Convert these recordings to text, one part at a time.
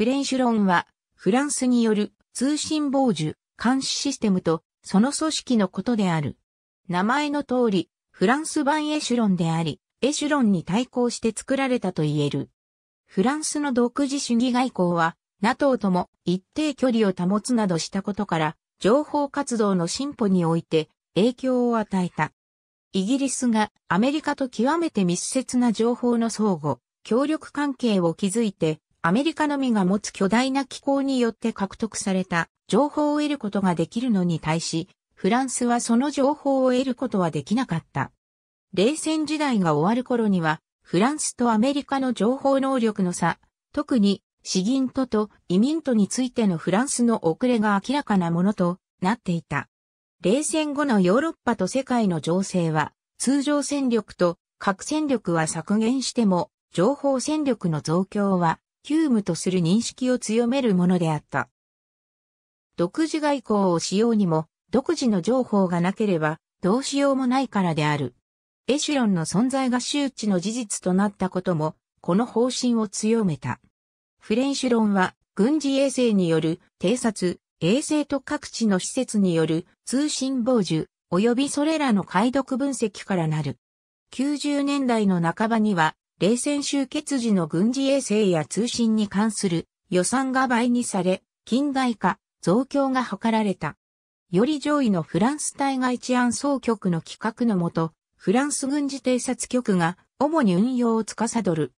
フレンシュロンは、フランスによる通信傍受、監視システムと、その組織のことである。名前の通り、フランス版エシュロンであり、エシュロンに対抗して作られたと言える。フランスの独自主義外交は、NATO とも一定距離を保つなどしたことから、情報活動の進歩において影響を与えた。イギリスがアメリカと極めて密接な情報の相互、協力関係を築いて、アメリカのみが持つ巨大な機構によって獲得された情報を得ることができるのに対し、フランスはその情報を得ることはできなかった。冷戦時代が終わる頃には、フランスとアメリカの情報能力の差、特に、資銀とと移民とについてのフランスの遅れが明らかなものとなっていた。冷戦後のヨーロッパと世界の情勢は、通常戦力と核戦力は削減しても、情報戦力の増強は急務とする認識を強めるものであった。独自外交をしようにも、独自の情報がなければ、どうしようもないからである。エシュロンの存在が周知の事実となったことも、この方針を強めた。フレンシュロンは、軍事衛星による偵察、衛星と各地の施設による通信傍受、及びそれらの解読分析からなる。90年代の半ばには、冷戦終結時の軍事衛星や通信に関する予算が倍にされ、近代化、増強が図られた。より上位のフランス対外治安総局の企画のもと、フランス軍事偵察局が主に運用を司る。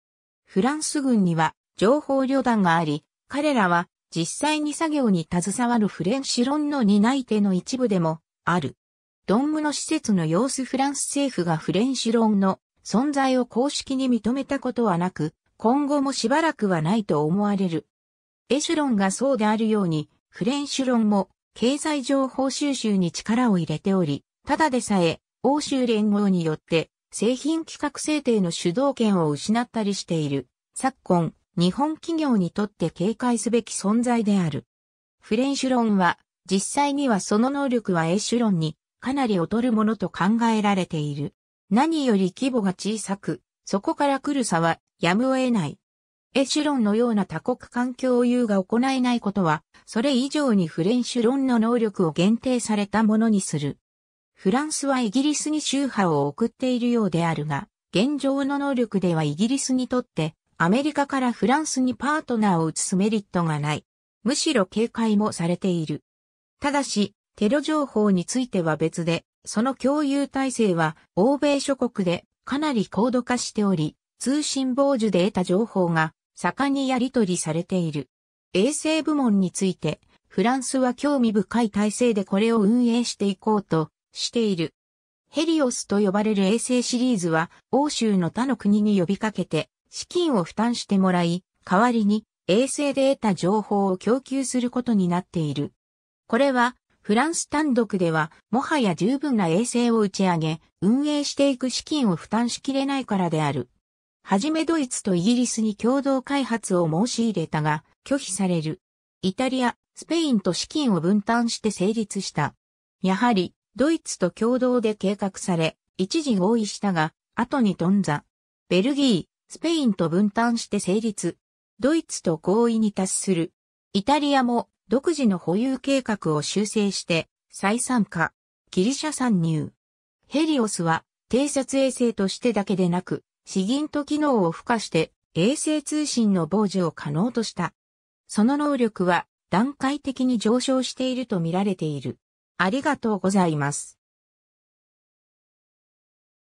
フランス軍には情報旅団があり、彼らは実際に作業に携わるフレンシロンの担い手の一部でもある。ドンムの施設の様子フランス政府がフレンシロンの存在を公式に認めたことはなく、今後もしばらくはないと思われる。エシュロンがそうであるように、フレンシュロンも経済情報収集に力を入れており、ただでさえ欧州連合によって製品規格制定の主導権を失ったりしている。昨今、日本企業にとって警戒すべき存在である。フレンシュロンは、実際にはその能力はエシュロンにかなり劣るものと考えられている。何より規模が小さく、そこから来る差はやむを得ない。エシュロンのような多国間共有が行えないことは、それ以上にフレンシュロンの能力を限定されたものにする。フランスはイギリスに宗派を送っているようであるが、現状の能力ではイギリスにとって、アメリカからフランスにパートナーを移すメリットがない。むしろ警戒もされている。ただし、テロ情報については別で、その共有体制は欧米諸国でかなり高度化しており、通信傍受で得た情報が盛んにやり取りされている。衛星部門について、フランスは興味深い体制でこれを運営していこうとしている。ヘリオスと呼ばれる衛星シリーズは欧州の他の国に呼びかけて資金を負担してもらい、代わりに衛星で得た情報を供給することになっている。これはフランス単独では、もはや十分な衛星を打ち上げ、運営していく資金を負担しきれないからである。はじめドイツとイギリスに共同開発を申し入れたが、拒否される。イタリア、スペインと資金を分担して成立した。やはり、ドイツと共同で計画され、一時合意したが、後に頓挫。ベルギー、スペインと分担して成立。ドイツと合意に達する。イタリアも独自の保有計画を修正して、再参加、ギリシャ参入。ヘリオスは、偵察衛星としてだけでなく、資銀と機能を付加して、衛星通信の傍受を可能とした。その能力は、段階的に上昇していると見られている。ありがとうございます。